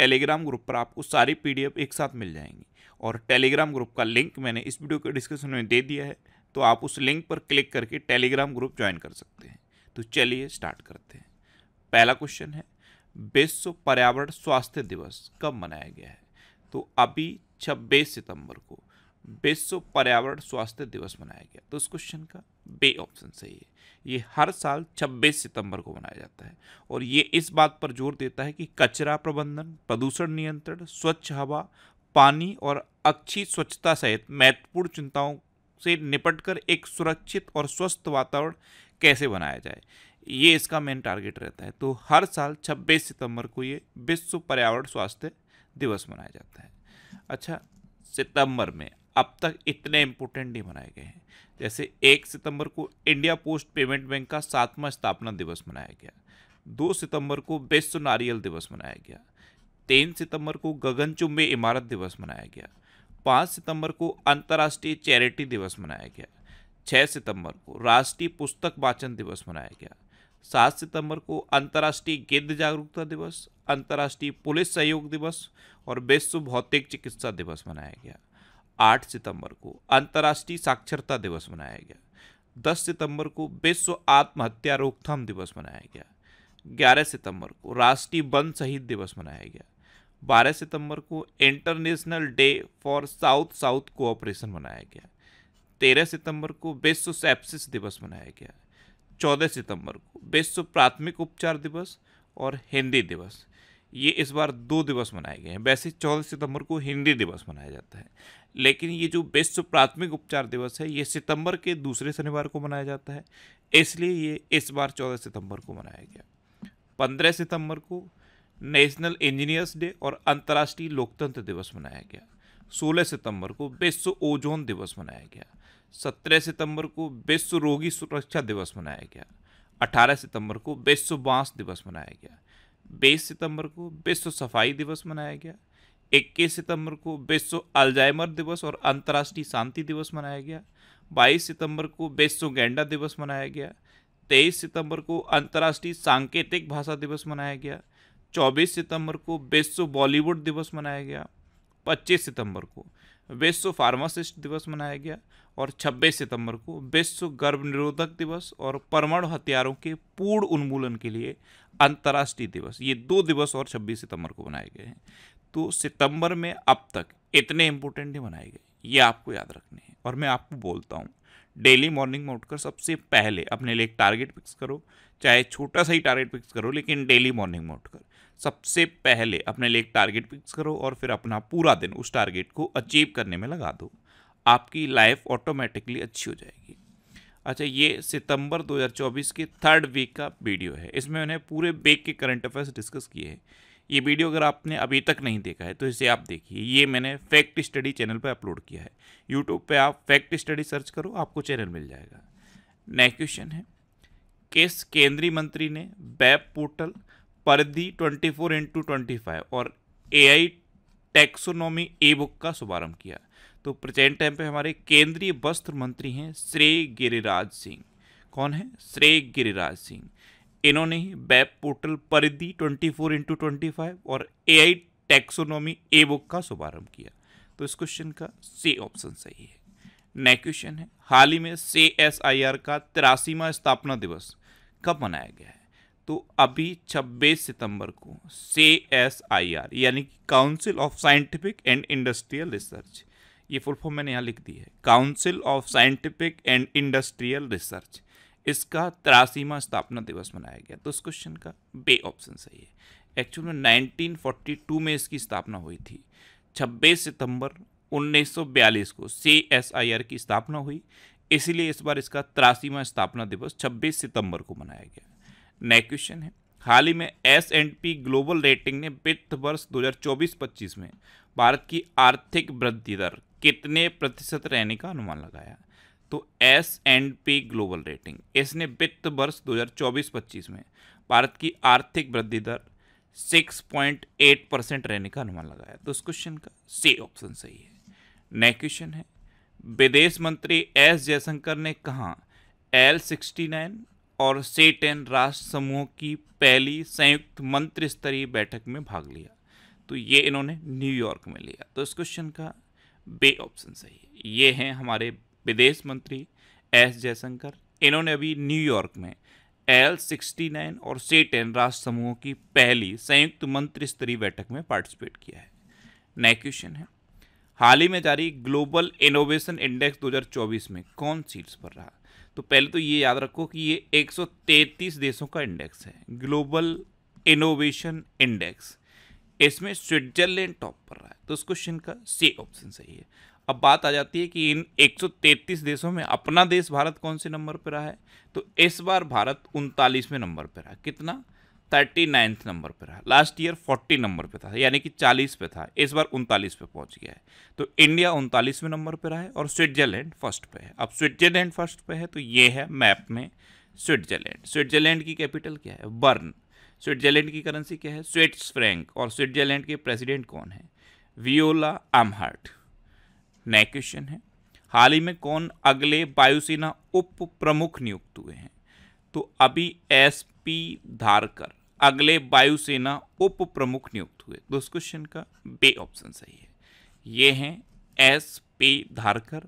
Telegram group पर आपको सारी पीडीएफ एक साथ मिल जाएंगी और टेलीग्राम ग्रुप का लिंक मैंने इस वीडियो के डिस्क्रिप्शन में दे दिया है तो आप उस लिंक पर क्लिक करके टेलीग्राम ग्रुप ज्वाइन कर सकते हैं तो चलिए स्टार्ट करते हैं पहला क्वेश्चन है विश्व पर्यावरण स्वास्थ्य दिवस कब मनाया गया है तो अभी 26 सितंबर को विश्व पर्यावरण स्वास्थ्य दिवस मनाया गया तो इस क्वेश्चन का बे ऑप्शन सही है ये हर साल 26 सितंबर को मनाया जाता है और ये इस बात पर जोर देता है कि कचरा प्रबंधन प्रदूषण नियंत्रण स्वच्छ हवा पानी और अच्छी स्वच्छता सहित महत्वपूर्ण चिंताओं से निपटकर एक सुरक्षित और स्वस्थ वातावरण कैसे बनाया जाए ये इसका मेन टारगेट रहता है तो हर साल 26 सितंबर को ये विश्व पर्यावरण स्वास्थ्य दिवस मनाया जाता है अच्छा सितंबर में अब तक इतने इम्पोर्टेंट नहीं मनाए गए हैं जैसे एक सितंबर को इंडिया पोस्ट पेमेंट बैंक का सातवां स्थापना दिवस मनाया गया दो सितंबर को विश्व नारियल दिवस मनाया गया तीन सितंबर को गगनचुंबी इमारत दिवस मनाया गया पाँच सितंबर को अंतर्राष्ट्रीय चैरिटी दिवस मनाया गया छः सितंबर को राष्ट्रीय पुस्तक वाचन दिवस मनाया गया सात सितंबर को अंतर्राष्ट्रीय गिद्ध जागरूकता दिवस अंतर्राष्ट्रीय पुलिस सहयोग दिवस और विश्व भौतिक चिकित्सा दिवस मनाया गया आठ सितंबर को अंतर्राष्ट्रीय साक्षरता दिवस मनाया गया दस सितंबर को विश्व आत्महत्या रोकथाम दिवस मनाया गया ग्यारह सितंबर को राष्ट्रीय वन शहीद दिवस मनाया गया बारह सितंबर को international day for south south cooperation मनाया गया तेरह सितंबर को विश्व सेप्सिस दिवस मनाया गया चौदह सितंबर को विश्व प्राथमिक उपचार दिवस और हिंदी दिवस ये इस बार दो दिवस मनाए गए हैं वैसे चौदह सितंबर को हिंदी दिवस मनाया जाता है लेकिन ये जो विश्व प्राथमिक उपचार दिवस है ये सितंबर के दूसरे शनिवार को मनाया जाता है इसलिए ये इस बार चौदह सितंबर को मनाया गया पंद्रह सितंबर को नेशनल इंजीनियर्स डे और अंतर्राष्ट्रीय लोकतंत्र दिवस मनाया गया सोलह सितंबर को विश्व ओजोन दिवस मनाया गया सत्रह सितंबर को विश्व रोगी सुरक्षा दिवस मनाया गया अठारह सितंबर को विश्व बांस दिवस मनाया गया बीस सितंबर को विश्व सफाई दिवस मनाया गया इक्कीस सितंबर को विश्व अल्जाइमर दिवस और अंतर्राष्ट्रीय शांति दिवस मनाया गया बाईस सितंबर को विश्व गेंडा दिवस मनाया गया तेईस सितंबर को अंतर्राष्ट्रीय सांकेतिक भाषा दिवस मनाया गया चौबीस सितंबर को विश्व बॉलीवुड दिवस मनाया गया पच्चीस सितंबर को विश्व फार्मासिस्ट दिवस मनाया गया और 26 सितंबर को विश्व गर्भ निरोधक दिवस और परमाणु हथियारों के पूर्ण उन्मूलन के लिए अंतर्राष्ट्रीय दिवस ये दो दिवस और 26 सितंबर को मनाए गए हैं तो सितंबर में अब तक इतने इम्पोर्टेंट नहीं मनाए गए ये आपको याद रखने हैं और मैं आपको बोलता हूँ डेली मॉर्निंग में उठकर सबसे पहले अपने लिए एक टारगेट फिक्स करो चाहे छोटा सा ही टारगेट फिक्स करो लेकिन डेली मॉर्निंग में उठकर सबसे पहले अपने लिए एक टारगेट फिक्स करो और फिर अपना पूरा दिन उस टारगेट को अचीव करने में लगा दो आपकी लाइफ ऑटोमेटिकली अच्छी हो जाएगी अच्छा ये सितंबर 2024 के थर्ड वीक का वीडियो है इसमें मैंने पूरे बेग के करंट अफेयर्स डिस्कस किए हैं ये वीडियो अगर आपने अभी तक नहीं देखा है तो इसे आप देखिए ये मैंने फैक्ट स्टडी चैनल पर अपलोड किया है यूट्यूब पर आप फैक्ट स्टडी सर्च करो आपको चैनल मिल जाएगा नेक्स्ट क्वेश्चन है किस केंद्रीय मंत्री ने web portal Paridhi 24 four into twenty और आई टैक्सोनॉमी ए बुक का शुभारंभ किया तो प्रेजेंट टाइम पे हमारे केंद्रीय वस्त्र मंत्री हैं श्रेय गिरिराज सिंह कौन है श्रेय गिरिराज सिंह इन्होंने ही web portal Paridhi 24 four into twenty और एआई टैक्सोनॉमी ए बुक का शुभारंभ किया तो इस क्वेश्चन का सी ऑप्शन सही है नेक्स्ट क्वेश्चन है हाल ही में सी एस आई आर का तिरासीवा स्थापना दिवस कब मनाया गया है तो अभी 26 सितंबर को से एस आई आर यानी कि council of scientific and industrial research ये फुल फॉर्म मैंने यहाँ लिख दी है council of scientific and industrial research इसका तिरासीवा स्थापना दिवस मनाया गया तो इस क्वेश्चन का बे ऑप्शन सही है एक्चुअल में 1942 में इसकी स्थापना हुई थी 26 सितंबर 1942 को सी एस आई आर की स्थापना हुई इसीलिए इस बार इसका तिरासीवा स्थापना दिवस 26 सितंबर को मनाया गया नया क्वेश्चन है हाल ही में S and P global rating ने वित्त वर्ष 2024-25 में भारत की आर्थिक वृद्धि दर कितने प्रतिशत रहने का अनुमान लगाया तो S and P global rating इसने वित्त वर्ष 2024-25 में भारत की आर्थिक वृद्धि दर 6.8 परसेंट रहने का अनुमान लगाया तो उस क्वेश्चन का सी ऑप्शन सही है नए क्वेश्चन है विदेश मंत्री एस जयशंकर ने कहा एल सिक्सटी नाइन और सेटेन राष्ट्र समूह की पहली संयुक्त मंत्री स्तरीय बैठक में भाग लिया तो ये इन्होंने न्यूयॉर्क में लिया तो इस क्वेश्चन का बे ऑप्शन सही है ये हैं हमारे विदेश मंत्री एस जयशंकर इन्होंने अभी न्यूयॉर्क में एल सिक्सटी नाइन और से टेन राष्ट्र समूहों की पहली संयुक्त मंत्री स्तरीय बैठक में पार्टिसिपेट किया है नेक्स्ट क्वेश्चन है हाल ही में जारी ग्लोबल इनोवेशन इंडेक्स 2024 में कौन सीट्स पर रहा तो पहले तो ये याद रखो कि ये 133 देशों का इंडेक्स है ग्लोबल इनोवेशन इंडेक्स इसमें स्विट्जरलैंड टॉप पर रहा है तो इस क्वेश्चन का सी ऑप्शन सही है अब बात आ जाती है कि इन 133 देशों में अपना देश भारत कौन से नंबर पर रहा है तो इस बार भारत उनतालीसवें नंबर पर रहा कितना थर्टी नाइन्थ नंबर पर रहा लास्ट ईयर फोर्टी नंबर पे था यानी कि चालीस पे था इस बार उनतालीस पे पहुंच गया है तो इंडिया उनतालीसवें नंबर पर रहा है और स्विट्जरलैंड फर्स्ट पे है अब स्विट्जरलैंड फर्स्ट पे है तो ये है मैप में स्विट्जरलैंड स्विट्जरलैंड की कैपिटल क्या है बर्न स्विट्जरलैंड की करेंसी क्या है स्विट्स फ्रैंक और स्विट्जरलैंड के प्रेसिडेंट कौन है वियोला आमहार्ट नए क्वेश्चन है हाल ही में कौन अगले वायुसेना उप प्रमुख नियुक्त हुए हैं तो अभी एस पी धारकर अगले वायुसेना उप प्रमुख नियुक्त हुए तो क्वेश्चन का बे ऑप्शन सही है ये हैं एस पी धारकर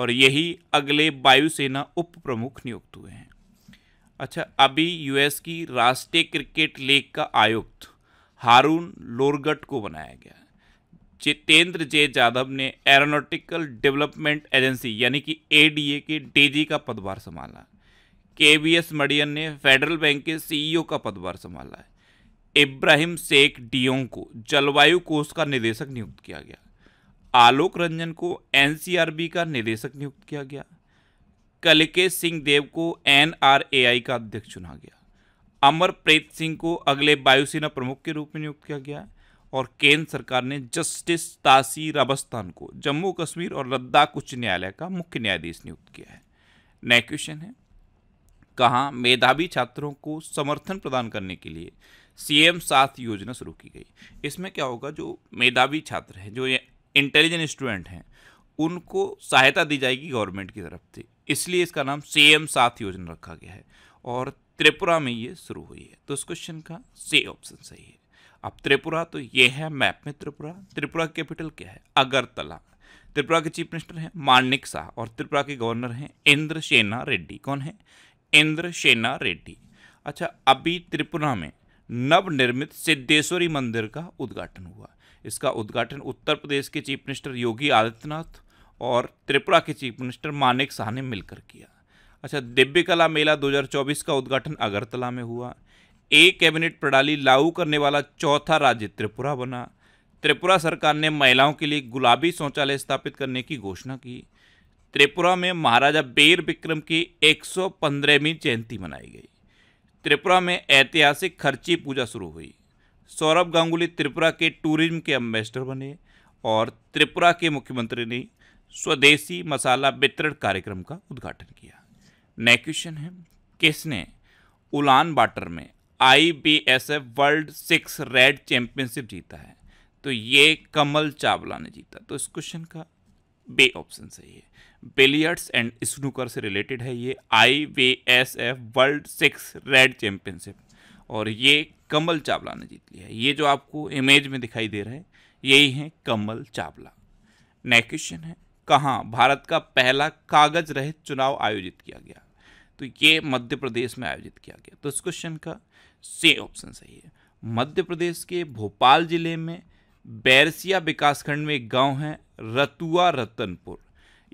और यही अगले वायुसेना उप प्रमुख नियुक्त हुए हैं अच्छा अभी यूएस की राष्ट्रीय क्रिकेट लीग का आयुक्त हारून लोरगट को बनाया गया जितेंद्र जे यादव ने एरोनॉटिकल डेवलपमेंट एजेंसी यानी कि एडीए के डीजी का पदभार संभाला के वी एस मडियन ने फेडरल बैंक के सीईओ का पदभार संभाला है इब्राहिम शेख डियोंग को जलवायु कोष का निदेशक नियुक्त किया गया आलोक रंजन को एनसीआरबी का निदेशक नियुक्त किया गया कलिके सिंह देव को एनआरएआई का अध्यक्ष चुना गया अमरप्रीत सिंह को अगले वायुसेना प्रमुख के रूप में नियुक्त किया गया और केंद्र सरकार ने जस्टिस तासी रबस्तान को जम्मू कश्मीर और लद्दाख उच्च न्यायालय का मुख्य न्यायाधीश नियुक्त किया है नए क्वेश्चन है कहाँ मेधावी छात्रों को समर्थन प्रदान करने के लिए सीएम साथ योजना शुरू की गई इसमें क्या होगा जो मेधावी छात्र हैं जो ये इंटेलिजेंट स्टूडेंट हैं उनको सहायता दी जाएगी गवर्नमेंट की तरफ से इसलिए इसका नाम सीएम साथ योजना रखा गया है और त्रिपुरा में ये शुरू हुई है तो इस क्वेश्चन का से ऑप्शन सही है अब त्रिपुरा तो ये है मैप में त्रिपुरा त्रिपुरा कैपिटल क्या है अगरतला त्रिपुरा के चीफ मिनिस्टर हैं मानिक शाह और त्रिपुरा के गवर्नर हैं इंद्र सेना रेड्डी कौन है इंद्र सेना रेड्डी अच्छा अभी त्रिपुरा में नवनिर्मित सिद्धेश्वरी मंदिर का उद्घाटन हुआ इसका उद्घाटन उत्तर प्रदेश के चीफ मिनिस्टर योगी आदित्यनाथ और त्रिपुरा के चीफ मिनिस्टर मानिक शाह ने मिलकर किया अच्छा दिव्य कला मेला 2024 का उद्घाटन अगरतला में हुआ ए कैबिनेट प्रणाली लागू करने वाला चौथा राज्य त्रिपुरा बना त्रिपुरा सरकार ने महिलाओं के लिए गुलाबी शौचालय स्थापित करने की घोषणा की त्रिपुरा में महाराजा बेर विक्रम की 115वीं जयंती मनाई गई त्रिपुरा में ऐतिहासिक खर्ची पूजा शुरू हुई सौरभ गांगुली त्रिपुरा के टूरिज्म के एम्बेसडर बने और त्रिपुरा के मुख्यमंत्री ने स्वदेशी मसाला वितरण कार्यक्रम का उद्घाटन किया नए क्वेश्चन है किसने उलान बाटर में I B S F world six red championship जीता है तो ये कमल चावला ने जीता तो इस क्वेश्चन का बे ऑप्शन सही है बिलियर्ड्स एंड स्नूकर से रिलेटेड है ये I B S F world six red championship और ये कमल चावला ने जीत लिया है ये जो आपको इमेज में दिखाई दे रहा है यही है कमल चावला नेक्स्ट क्वेश्चन है कहाँ भारत का पहला कागज रहित चुनाव आयोजित किया गया तो ये मध्य प्रदेश में आयोजित किया गया तो इस क्वेश्चन का से ऑप्शन सही है मध्य प्रदेश के भोपाल जिले में बैरसिया विकासखंड में एक गांव है रतुआ रतनपुर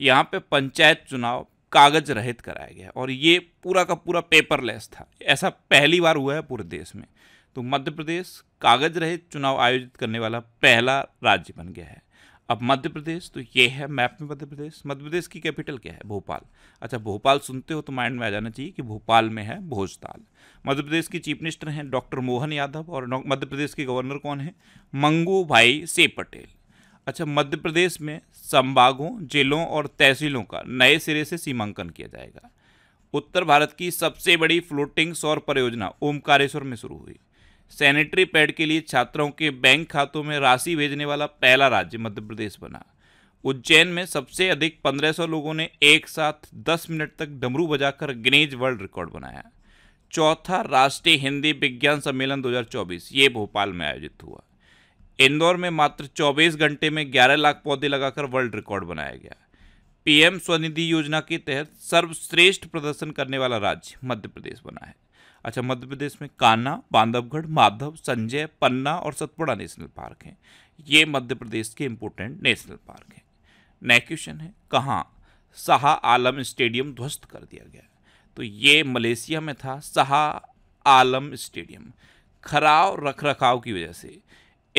यहाँ पे पंचायत चुनाव कागज रहित कराया गया और ये पूरा का पूरा पेपरलेस था ऐसा पहली बार हुआ है पूरे देश में तो मध्य प्रदेश कागज रहित चुनाव आयोजित करने वाला पहला राज्य बन गया है अब मध्य प्रदेश तो ये है मैप में मध्य प्रदेश मध्य प्रदेश की कैपिटल क्या है भोपाल अच्छा भोपाल सुनते हो तो माइंड में आ जाना चाहिए कि भोपाल में है भोजताल मध्य प्रदेश की चीफ मिनिस्टर हैं डॉक्टर मोहन यादव और मध्य प्रदेश के गवर्नर कौन है मंगू भाई से पटेल अच्छा मध्य प्रदेश में संभागों जिलों और तहसीलों का नए सिरे से सीमांकन किया जाएगा उत्तर भारत की सबसे बड़ी फ्लोटिंग सौर परियोजना ओमकारेश्वर में शुरू हुई सैनिटरी पैड के लिए छात्रों के बैंक खातों में राशि भेजने वाला पहला राज्य मध्य प्रदेश बना उज्जैन में सबसे अधिक 1500 लोगों ने एक साथ 10 मिनट तक डमरू बजाकर गिनेज वर्ल्ड रिकॉर्ड बनाया चौथा राष्ट्रीय हिंदी विज्ञान सम्मेलन 2024 ये भोपाल में आयोजित हुआ इंदौर में मात्र 24 घंटे में 11 लाख पौधे लगाकर वर्ल्ड रिकॉर्ड बनाया गया पीएम स्वनिधि योजना के तहत सर्वश्रेष्ठ प्रदर्शन करने वाला राज्य मध्य प्रदेश बना है अच्छा मध्य प्रदेश में कान्हा बांधवगढ़ माधव संजय पन्ना और सतपुड़ा नेशनल पार्क हैं ये मध्य प्रदेश के इम्पोर्टेंट नेशनल पार्क हैं नेक्स्ट क्वेश्चन है कहाँ शाह आलम स्टेडियम ध्वस्त कर दिया गया तो ये मलेशिया में था शाह आलम स्टेडियम खराब रख रखाव की वजह से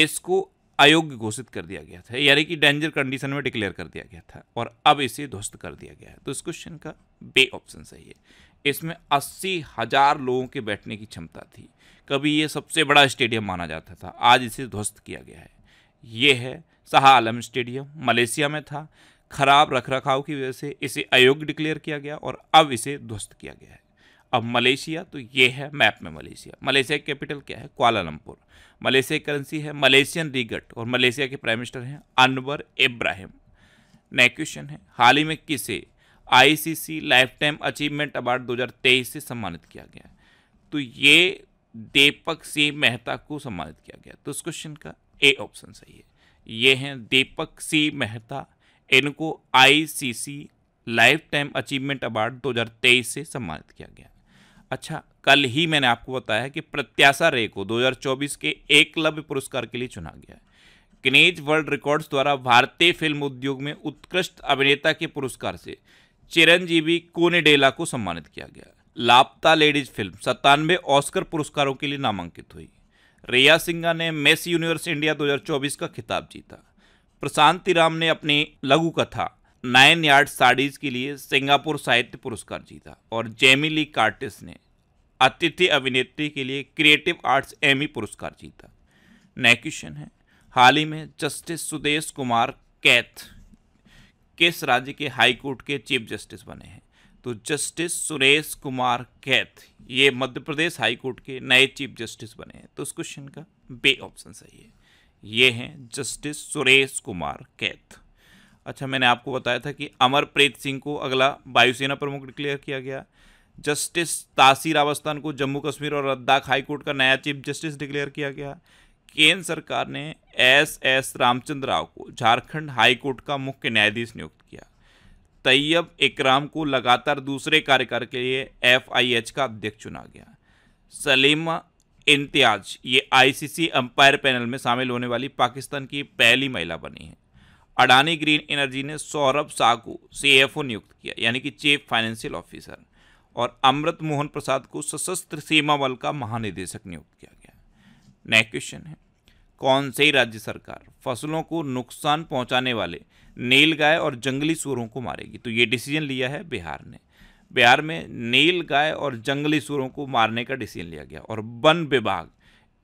इसको अयोग्य घोषित कर दिया गया था यानी कि डेंजर कंडीशन में डिक्लेयर कर दिया गया था और अब इसे ध्वस्त कर दिया गया है तो इस क्वेश्चन का बे ऑप्शन सही है इसमें अस्सी हज़ार लोगों के बैठने की क्षमता थी कभी ये सबसे बड़ा स्टेडियम माना जाता था आज इसे ध्वस्त किया गया है ये है शाह आलम स्टेडियम मलेशिया में था खराब रखरखाव की वजह से इसे अयोग्य डिक्लेयर किया गया और अब इसे ध्वस्त किया गया है अब मलेशिया तो ये है मैप में मलेशिया मलेशिया की कैपिटल क्या है क्वालालंपुर मलेशिया करेंसी है मलेशियन रिगट और मलेशिया के प्राइम मिनिस्टर हैं अनवर इब्राहिम नेक्स्ट क्वेश्चन है हाल ही में किसे ICC lifetime achievement award 2023 से सम्मानित किया गया तो ये दीपक सिंह मेहता को सम्मानित किया गया तो इस क्वेश्चन का ए ऑप्शन सही है ये हैं दीपक सिंह मेहता इनको ICC lifetime achievement award 2023 से सम्मानित किया गया अच्छा कल ही मैंने आपको बताया कि प्रत्याशा रे को 2024 के एकलव्य पुरस्कार के लिए चुना गया है किनेज वर्ल्ड रिकॉर्ड्स द्वारा भारतीय फिल्म उद्योग में उत्कृष्ट अभिनेता के पुरस्कार से चिरंजीवी कोनेडेला को सम्मानित किया गया लापता लेडीज फिल्म सत्तानवे ऑस्कर पुरस्कारों के लिए नामांकित हुई रिया सिंगा ने मेस यूनिवर्स इंडिया 2024 का खिताब जीता प्रशांति राम ने अपनी लघु कथा नाइन यार्ड साड़ीज के लिए सिंगापुर साहित्य पुरस्कार जीता और जेमिली कार्टिस ने अतिथि अभिनेत्री के लिए क्रिएटिव आर्ट्स एमी पुरस्कार जीता नया क्वेश्चन है हाल ही में जस्टिस सुदेश कुमार कैथ किस राज्य के हाई कोर्ट के चीफ जस्टिस बने हैं तो जस्टिस सुरेश कुमार कैथ ये मध्य प्रदेश हाई कोर्ट के नए चीफ जस्टिस बने हैं तो इस क्वेश्चन का बे ऑप्शन सही है ये हैं जस्टिस सुरेश कुमार कैथ अच्छा मैंने आपको बताया था कि अमरप्रीत सिंह को अगला वायुसेना प्रमुख डिक्लेयर किया गया जस्टिस तासीर अवस्थान को जम्मू कश्मीर और लद्दाख हाईकोर्ट का नया चीफ जस्टिस डिक्लेयर किया गया केंद्र सरकार ने एस एस रामचंद्र राव को झारखंड हाईकोर्ट का मुख्य न्यायाधीश नियुक्त किया तैयब इकराम को लगातार दूसरे कार्यकाल के लिए एफ का अध्यक्ष चुना गया सलीमा इम्तियाज ये आईसीसी अंपायर पैनल में शामिल होने वाली पाकिस्तान की पहली महिला बनी है अडानी ग्रीन एनर्जी ने सौरभ साह को सी नियुक्त किया यानी कि चीफ फाइनेंशियल ऑफिसर और अमृत मोहन प्रसाद को सशस्त्र सीमा बल का महानिदेशक नियुक्त किया गया नेक्स्ट क्वेश्चन है कौन से राज्य सरकार फसलों को नुकसान पहुंचाने वाले नील गाय और जंगली सूरों को मारेगी तो ये डिसीजन लिया है बिहार ने बिहार में नील गाय और जंगली सूरों को मारने का डिसीजन लिया गया और वन विभाग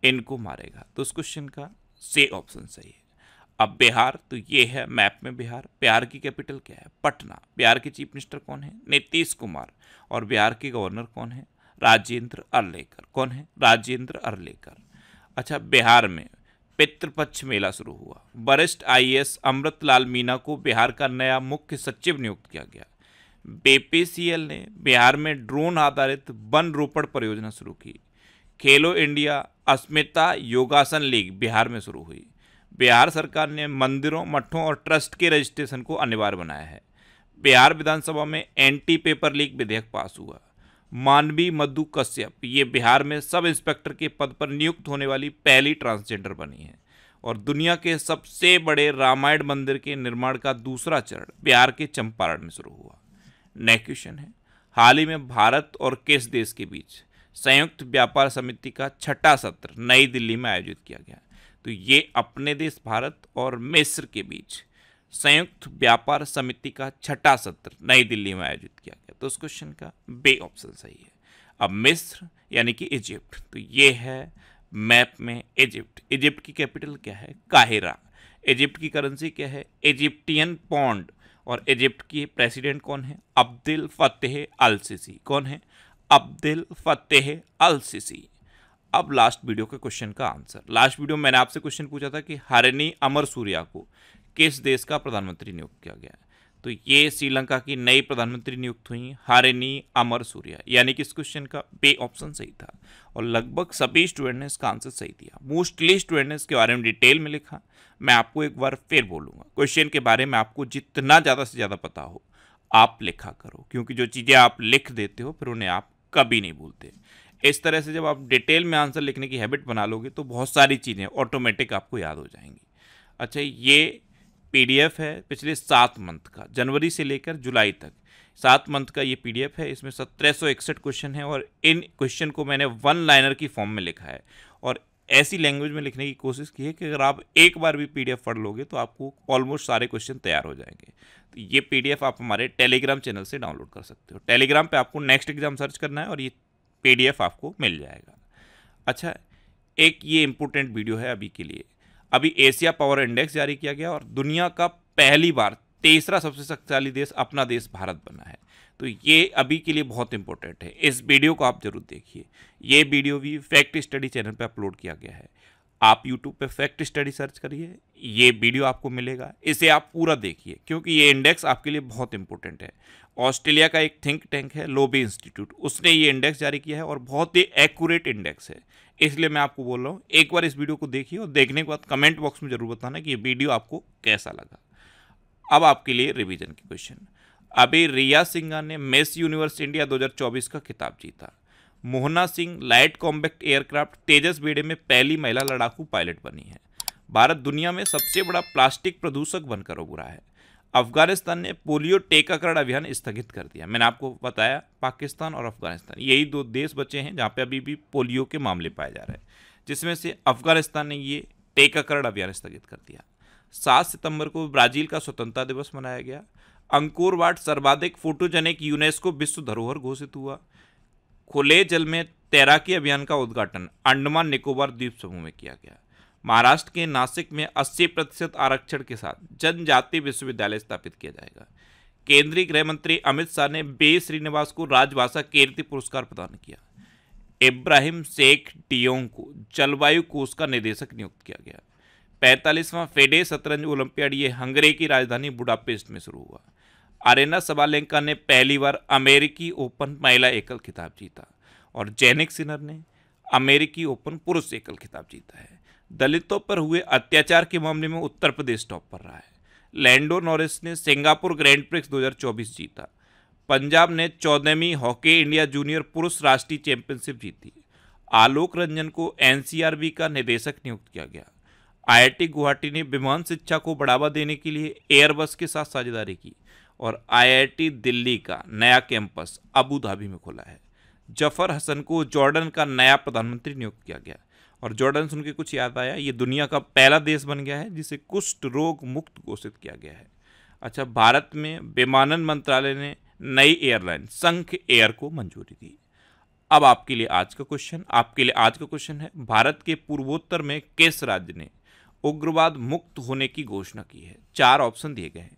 इनको मारेगा तो उस क्वेश्चन का से ऑप्शन सही है अब बिहार तो ये है मैप में बिहार बिहार की कैपिटल क्या है पटना बिहार के चीफ मिनिस्टर कौन है नीतीश कुमार और बिहार के गवर्नर कौन है राजेंद्र अर्लेकर कौन है राजेंद्र अर्लेकर अच्छा बिहार में पितृपक्ष मेला शुरू हुआ वरिष्ठ आई अमृतलाल मीना को बिहार का नया मुख्य सचिव नियुक्त किया गया बीपीसीएल ने बिहार में ड्रोन आधारित वन रोपण परियोजना शुरू की खेलो इंडिया अस्मिता योगासन लीग बिहार में शुरू हुई बिहार सरकार ने मंदिरों मठों और ट्रस्ट के रजिस्ट्रेशन को अनिवार्य बनाया है बिहार विधानसभा में एंटी पेपर लीक विधेयक पास हुआ मानवी मधु कश्यप ये बिहार में सब इंस्पेक्टर के पद पर नियुक्त होने वाली पहली ट्रांसजेंडर बनी है और दुनिया के सबसे बड़े रामायण मंदिर के निर्माण का दूसरा चरण बिहार के चंपारण में शुरू हुआ नेक्स्ट क्वेश्चन है हाल ही में भारत और किस देश के बीच संयुक्त व्यापार समिति का छठा सत्र नई दिल्ली में आयोजित किया गया तो ये अपने देश भारत और मिस्र के बीच संयुक्त व्यापार समिति का छठा सत्र नई दिल्ली में आयोजित किया गया तो उस क्वेश्चन का बे ऑप्शन सही है अब मिस्र यानी कि इजिप्ट तो ये है मैप में इजिप्ट इजिप्ट की कैपिटल क्या है काहिरा इजिप्ट की करेंसी क्या है इजिप्टियन पौंड और इजिप्ट की प्रेसिडेंट कौन है अब्दुल फतेह अल सिसी कौन है अब्दुल फतेह अल सिसी अब लास्ट वीडियो के क्वेश्चन का आंसर लास्ट वीडियो में मैंने आपसे क्वेश्चन पूछा था कि हरिणी अमर सूर्या को किस देश का प्रधानमंत्री नियुक्त किया गया है तो ये श्रीलंका की नई प्रधानमंत्री नियुक्त हुई हरिणी अमर सूर्या यानी कि इस क्वेश्चन का बे ऑप्शन सही था और लगभग सभी स्टूडेंट ने इसका आंसर सही दिया मोस्टली स्टूडेंट ने इसके बारे में डिटेल में लिखा मैं आपको एक बार फिर बोलूँगा क्वेश्चन के बारे में आपको जितना ज़्यादा से ज़्यादा पता हो आप लिखा करो क्योंकि जो चीज़ें आप लिख देते हो फिर उन्हें आप कभी नहीं भूलते इस तरह से जब आप डिटेल में आंसर लिखने की हैबिट बना लोगे तो बहुत सारी चीज़ें ऑटोमेटिक आपको याद हो जाएंगी अच्छा ये पीडीएफ है पिछले सात मंथ का जनवरी से लेकर जुलाई तक सात मंथ का ये पीडीएफ है इसमें सत्रह सौ इकसठ क्वेश्चन है और इन क्वेश्चन को मैंने वन लाइनर की फॉर्म में लिखा है और ऐसी लैंग्वेज में लिखने की कोशिश की है कि अगर आप एक बार भी पीडीएफ पढ़ लोगे तो आपको ऑलमोस्ट सारे क्वेश्चन तैयार हो जाएंगे तो ये पीडीएफ आप हमारे टेलीग्राम चैनल से डाउनलोड कर सकते हो टेलीग्राम पे आपको नेक्स्ट एग्जाम सर्च करना है और ये पीडीएफ आपको मिल जाएगा अच्छा एक ये इम्पोर्टेंट वीडियो है अभी के लिए अभी एशिया पावर इंडेक्स जारी किया गया और दुनिया का पहली बार तीसरा सबसे शक्तिशाली देश अपना देश भारत बना है तो ये अभी के लिए बहुत इंपॉर्टेंट है इस वीडियो को आप जरूर देखिए ये वीडियो भी फैक्ट स्टडी चैनल पर अपलोड किया गया है आप यूट्यूब पर फैक्ट स्टडी सर्च करिए ये वीडियो आपको मिलेगा इसे आप पूरा देखिए क्योंकि ये इंडेक्स आपके लिए बहुत इंपॉर्टेंट है ऑस्ट्रेलिया का एक थिंक टैंक है लोबी इंस्टीट्यूट उसने ये इंडेक्स जारी किया है और बहुत ही एक्यूरेट इंडेक्स है इसलिए मैं आपको बोल रहा हूँ एक बार इस वीडियो को देखिए और देखने के बाद कमेंट बॉक्स में ज़रूर बताना कि ये वीडियो आपको कैसा लगा अब आपके लिए रिविजन के क्वेश्चन अभी रिया सिंगा ने मिस यूनिवर्स इंडिया दो का खिताब जीता Mohana Singh light combat aircraft Tejas बेड़े में पहली महिला लड़ाकू पायलट बनी है भारत दुनिया में सबसे बड़ा प्लास्टिक प्रदूषक बनकर उभरा है अफगानिस्तान ने पोलियो टीकाकरण अभियान स्थगित कर दिया मैंने आपको बताया पाकिस्तान और अफगानिस्तान यही दो देश बचे हैं जहाँ पे अभी भी पोलियो के मामले पाए जा रहे हैं जिसमें से अफगानिस्तान ने ये टीकाकरण अभियान स्थगित कर दिया सात सितंबर को ब्राजील का स्वतंत्रता दिवस मनाया गया अंकुरवाट सर्वाधिक फोटोजेनिक यूनेस्को विश्व धरोहर घोषित हुआ खुले जल में तैराकी अभियान का उद्घाटन अंडमान निकोबार द्वीप समूह में किया गया महाराष्ट्र के नासिक में 80 प्रतिशत आरक्षण के साथ जनजाति विश्वविद्यालय स्थापित किया जाएगा केंद्रीय गृह मंत्री अमित शाह ने बे श्रीनिवास को राजभाषा कीर्ति पुरस्कार प्रदान किया इब्राहिम शेख डियोंग को जलवायु कोष का निदेशक नियुक्त किया गया पैंतालीसवां फेडे शतरंज ओलंपियाड ये हंगरी की राजधानी बुडापेस्ट में शुरू हुआ अरेना सबालेंका ने पहली बार अमेरिकी ओपन महिला एकल खिताब जीता और जैनिक सिनर ने अमेरिकी ओपन पुरुष एकल खिताब जीता है दलितों पर हुए अत्याचार के मामले में उत्तर प्रदेश टॉप पर रहा है लैंडो नॉरिस ने सिंगापुर ग्रैंड प्रिक्स 2024 जीता पंजाब ने चौदहवीं हॉकी इंडिया जूनियर पुरुष राष्ट्रीय चैंपियनशिप जीती आलोक रंजन को एन का निदेशक नियुक्त किया गया आई गुवाहाटी ने विमान शिक्षा को बढ़ावा देने के लिए एयरबस के साथ साझेदारी की और आईआईटी दिल्ली का नया कैंपस अबू धाबी में खोला है जफर हसन को जॉर्डन का नया प्रधानमंत्री नियुक्त किया गया और जॉर्डन सुन के कुछ याद आया ये दुनिया का पहला देश बन गया है जिसे कुष्ठ रोग मुक्त घोषित किया गया है अच्छा भारत में विमानन मंत्रालय ने नई एयरलाइन संख एयर को मंजूरी दी अब आपके लिए आज का क्वेश्चन आपके लिए आज का क्वेश्चन है भारत के पूर्वोत्तर में किस राज्य ने उग्रवाद मुक्त होने की घोषणा की है चार ऑप्शन दिए गए हैं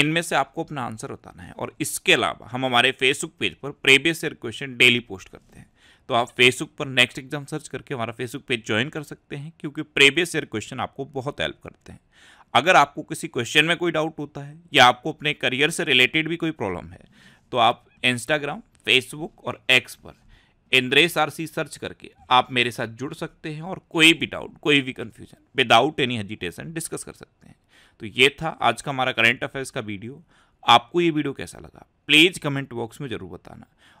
इनमें से आपको अपना आंसर बताना है और इसके अलावा हम हमारे फेसबुक पेज पर previous year question daily post करते हैं तो आप फेसबुक पर नेक्स्ट एग्जाम सर्च करके हमारा फेसबुक पेज ज्वाइन कर सकते हैं क्योंकि प्रीवियस ईयर क्वेश्चन आपको बहुत हेल्प करते हैं अगर आपको किसी क्वेश्चन में कोई डाउट होता है या आपको अपने करियर से रिलेटेड भी कोई प्रॉब्लम है तो आप इंस्टाग्राम फेसबुक और एक्स पर इंद्रेश आर सी सर्च करके आप मेरे साथ जुड़ सकते हैं और कोई भी डाउट कोई भी confusion without any hesitation discuss कर सकते हैं तो ये था आज का हमारा करेंट अफेयर्स का वीडियो आपको ये वीडियो कैसा लगा प्लीज़ कमेंट बॉक्स में ज़रूर बताना